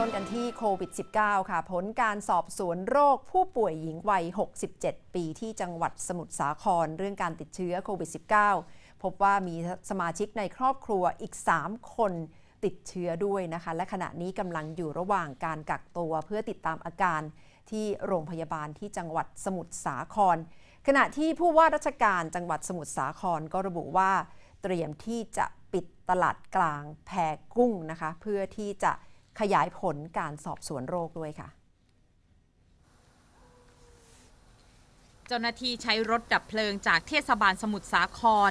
ต้นกันที่โควิด -19 ค่ะ ผลการสอบสวนโรคผู้ป่วยหญิงวัย 67 ปีที่จังหวัดสมุทรสาครเรื่องการติดเชื้อโควิด -19 พบว่ามีสมาชิกในครอบครัวอีก 3 คนติดเชื้อด้วยนะคะและขณะนี้กำลังอยู่ระหว่างการกักตัวเพื่อติดตามอาการที่โรงพยาบาลที่จังหวัดสมุทรสาคร ขณะที่ผู้ว่าราชการจังหวัดสมุทรสาครก็ระบุว่า เตรียมที่จะปิดตลาดกลางแพกุ้งนะคะเพื่อที่จะขยายผลการสอบสวนโรคด้วยค่ะ เจ้าหน้าที่ใช้รถดับเพลิงจากเทศบาลสมุทรสาคร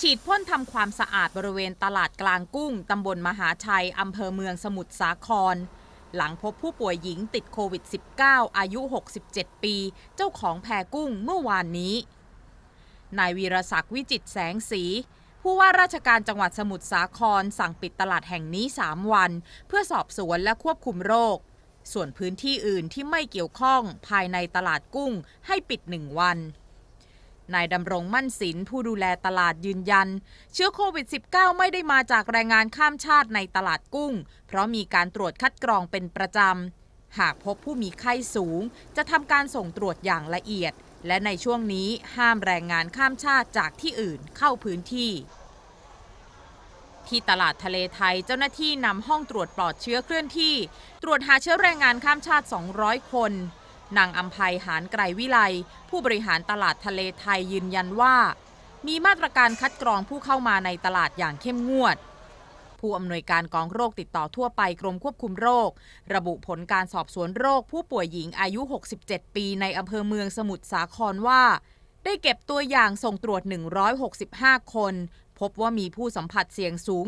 ฉีดพ่นทำความสะอาดบริเวณตลาดกลางกุ้งตำบลมหาชัยอำเภอเมืองสมุทรสาคร หลังพบผู้ป่วยหญิงติดโควิด -19 อายุ 67 ปี เจ้าของแพกุ้งเมื่อวานนี้ นายวีรศักดิ์วิจิตแสงสีผู้ว่าราชการจังหวัดสมุทรสาครสั่งปิดตลาดแห่งนี้ 3 วัน เพื่อสอบสวนและควบคุมโรค ส่วนพื้นที่อื่นที่ไม่เกี่ยวข้องภายในตลาดกุ้งให้ปิดหนึ่งวันนายดำรงมั่นศิลผู้ดูแลตลาดยืนยันเชื้อโควิด -19 ไม่ได้มาจากแรงงานข้ามชาติในตลาดกุ้ง เพราะมีการตรวจคัดกรองเป็นประจำ หากพบผู้มีไข้สูง จะทำการส่งตรวจอย่างละเอียด และในช่วงนี้ห้ามแรงงานข้ามชาติจากที่อื่นเข้าพื้นที่ที่ตลาดทะเลไทยเจ้าหน้าที่นำห้องตรวจปลอดเชื้อเคลื่อนที่ ตรวจหาเชื้อแรงงานข้ามชาติ 200 คนนางอัมภัยหานไกรวิไลผู้บริหารตลาดทะเลไทยยืนยันว่า มีมาตรการคัดกรองผู้เข้ามาในตลาดอย่างเข้มงวด ผู้อำนวยการกองโรคติดต่อทั่วไปกรมควบคุมโรค ระบุผลการสอบสวนโรคผู้ป่วยหญิงอายุ 67 ปีในอำเภอเมืองสมุทรสาครว่า ได้เก็บตัวอย่างส่งตรวจ 165 คนพบว่ามีผู้สัมผัสเสี่ยงสูง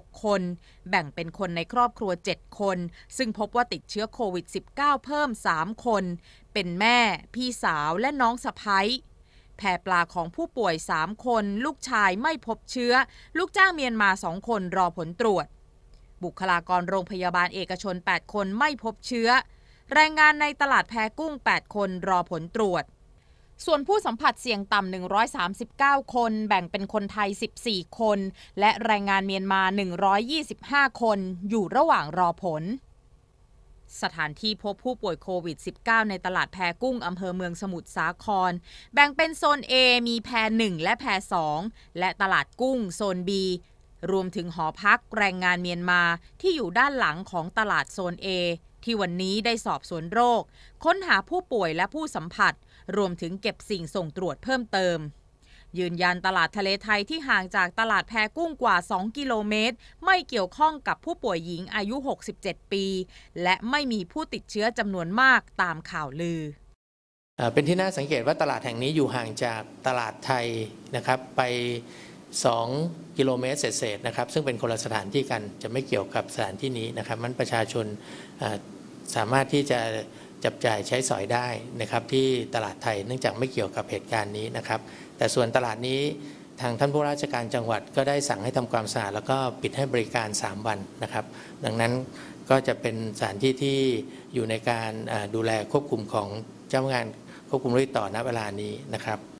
26 คน แบ่งเป็นคนในครอบครัว 7 คน ซึ่งพบว่าติดเชื้อโควิด -19 เพิ่ม 3 คน เป็นแม่ พี่สาวและน้องสะพ้ายแพรปลาของผู้ป่วย 3 คน ลูกชายไม่พบเชื้อ ลูกจ้างเมียนมา 2 คนรอผลตรวจ บุคลากรโรงพยาบาลเอกชน 8 คนไม่พบเชื้อ แรงงานในตลาดแพรกุ้ง 8 คนรอผลตรวจส่วนผู้สัมผัสเสี่ยงต่ำ 139 คน แบ่งเป็นคนไทย 14 คน และแรงงานเมียนมา 125 คน อยู่ระหว่างรอผล สถานที่พบผู้ป่วยโควิด -19 ในตลาดแพกุ้ง อำเภอเมืองสมุทรสาคร แบ่งเป็นโซน A มีแพ1และแพ2และตลาดกุ้ง โซน B รวมถึงหอพักแรงงานเมียนมาที่อยู่ด้านหลังของตลาดโซน A ที่วันนี้ได้สอบสวนโรค ค้นหาผู้ป่วยและผู้สัมผัสรวมถึงเก็บสิ่งส่งตรวจเพิ่มเติม ยืนยันตลาดทะเลไทยที่ห่างจากตลาดแพกุ้งกว่า2กิโลเมตรไม่เกี่ยวข้องกับผู้ป่วยหญิงอายุ 67 ปี และไม่มีผู้ติดเชื้อจำนวนมากตามข่าวลือเป็นที่น่าสังเกตว่าตลาดแห่งนี้อยู่ห่างจากตลาดไทยนะครับไป2กิโลเมตรเศษนะครับ ซึ่งเป็นคนละสถานที่กันจะไม่เกี่ยวกับสถานที่นี้นะครับมันประชาชนสามารถที่จะจับจ่ายใช้สอยได้นะครับที่ตลาดไทยเนื่องจากไม่เกี่ยวกับเหตุการณ์นี้นะครับ แต่ส่วนตลาดนี้ทางท่านผู้ราชการจังหวัดก็ได้สั่งให้ทำความสะอาดแล้วก็ปิดให้บริการ 3 วันนะครับ ดังนั้นก็จะเป็นสถานที่ที่อยู่ในการดูแลควบคุมของเจ้างานควบคุมด้วยต่อณเวลานี้นะครับ